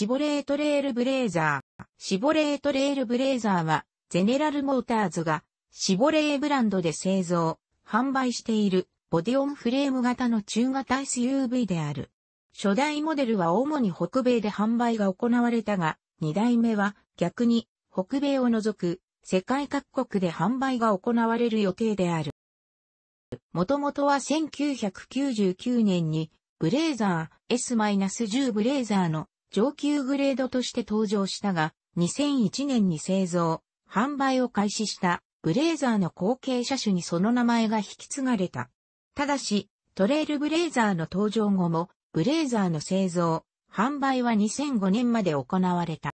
シボレートレールブレーザー。シボレートレールブレーザーは、ゼネラルモーターズが、シボレーブランドで製造、販売している、ボディオンフレーム型の中型 SUV である。初代モデルは主に北米で販売が行われたが、2代目は逆に北米を除く世界各国で販売が行われる予定である。もともとは1999年にブレーザー S-10 ブレーザーの上級グレードとして登場したが、2001年に製造、販売を開始したブレーザーの後継車種にその名前が引き継がれた。ただし、トレイルブレーザーの登場後も、ブレーザーの製造、販売は2005年まで行われた。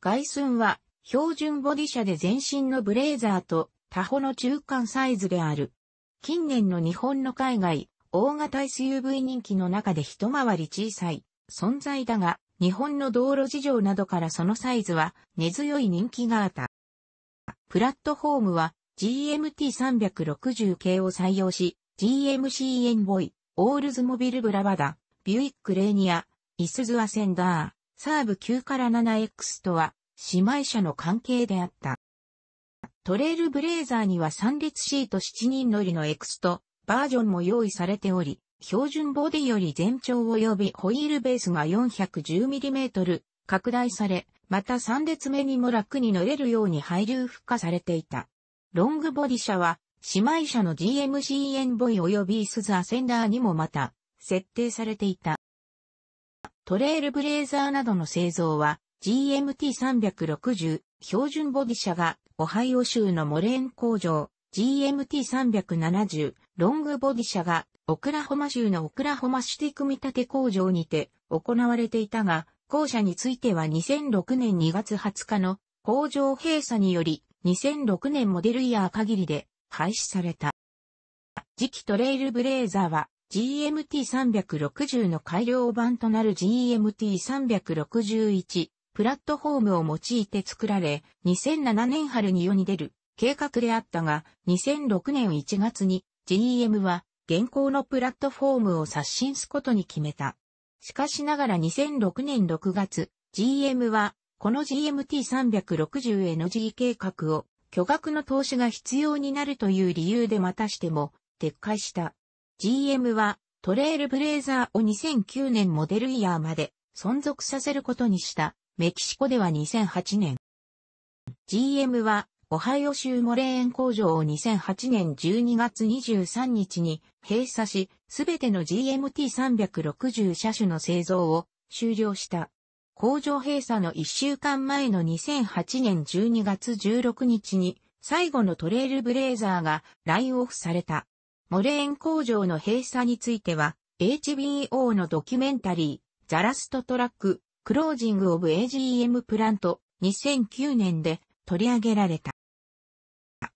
外寸は標準ボディ車で全身のブレーザーと他方の中間サイズである。近年の日本の海外、大型 SUV 人気の中で一回り小さい、存在だが、日本の道路事情などからそのサイズは根強い人気があった。プラットフォームは GMT360 系を採用し、GMC エンボイ、オールズモビルブラバダ、ビュイックレーニア、イスズアセンダー、サーブ9から 7X とは姉妹車の関係であった。トレイルブレーザーには3列シート7人乗りの X とバージョンも用意されており、標準ボディより全長及びホイールベースが 410mm 拡大され、また3列目にも楽に乗れるように配流付加されていた。ロングボディ車は、姉妹車の GMC エンボイ及びスズアセンダーにもまた、設定されていた。トレイルブレーザーなどの製造は、GMT360 標準ボディ車が、オハイオ州のモレーン工場、GMT370 ロングボディ車がオクラホマ州のオクラホマシティ組み立て工場にて行われていたが、校舎については2006年2月20日の工場閉鎖により2006年モデルイヤー限りで廃止された。次期トレイルブレーザーは GMT360 の改良版となる GMT361 プラットフォームを用いて作られ、2007年春に世に出る計画であったが、2006年1月に GM は現行のプラットフォームを刷新すことに決めた。しかしながら2006年6月、GM は、この GMT360 への G 計画を、巨額の投資が必要になるという理由でまたしても、撤回した。GM は、トレイルブレーザーを2009年モデルイヤーまで存続させることにした。メキシコでは2008年。GM はオハイオ州モレーン工場を2008年12月23日に閉鎖し、すべての GMT360 車種の製造を終了した。工場閉鎖の1週間前の2008年12月16日に最後のトレイルブレーザーがラインオフされた。モレーン工場の閉鎖については HBO のドキュメンタリー、ザラストトラック、クロージングオブ AGM プラント2009年で取り上げられた。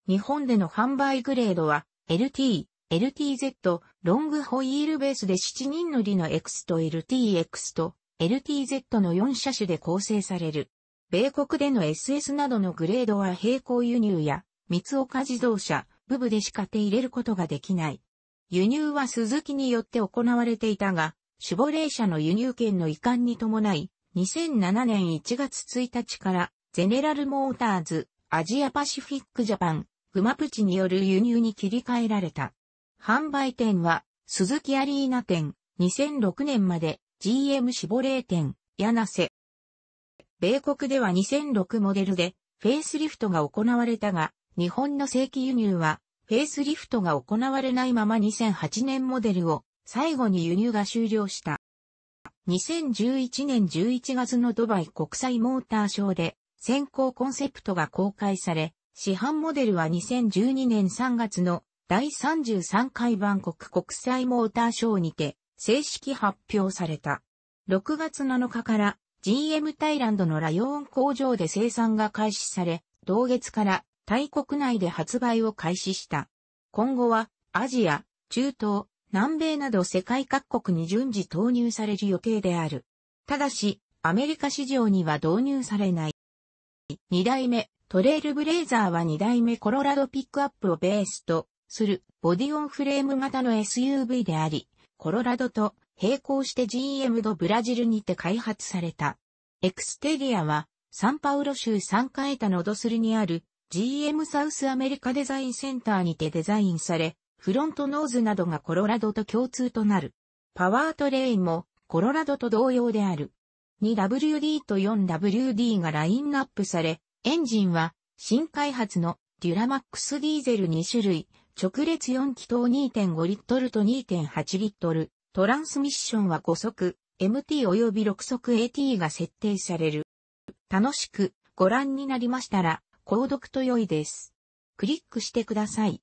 日本での販売グレードは LT、LTZ、ロングホイールベースで7人乗りの X と LTX と LTZ の4車種で構成される。米国での SS などのグレードは並行輸入や三岡自動車、部部でしか手入れることができない。輸入は鈴木によって行われていたが、守護霊車の輸入権の移管に伴い、2007年1月1日から、ゼネラルモーターズ、アジアパシフィックジャパン、グマプチによる輸入に切り替えられた。販売店は、鈴木アリーナ店、2006年まで、GM シボレー店、柳瀬。米国では2006モデルで、フェイスリフトが行われたが、日本の正規輸入は、フェイスリフトが行われないまま2008年モデルを最後に輸入が終了した。2011年11月のドバイ国際モーターショーで先行コンセプトが公開され、市販モデルは2012年3月の第33回万国国際モーターショーにて正式発表された。6月7日から GM タイランドのラヨーン工場で生産が開始され、同月からタイ国内で発売を開始した。今後はアジア、中東、南米など世界各国に順次投入される予定である。ただし、アメリカ市場には導入されない。2代目、トレイルブレイザーは2代目コロラドピックアップをベースとするボディオンフレーム型の SUV であり、コロラドと並行して GM ドブラジルにて開発された。エクステリアはサンパウロ州サンカエタのドスルにある GM サウスアメリカデザインセンターにてデザインされ、フロントノーズなどがコロラドと共通となる。パワートレインもコロラドと同様である。2WD と 4WD がラインナップされ、エンジンは新開発のデュラマックスディーゼル2種類、直列4気筒2.5リットルと2.8リットル、トランスミッションは5速、MT 及び6速 AT が設定される。楽しくご覧になりましたら、購読と良いです。クリックしてください。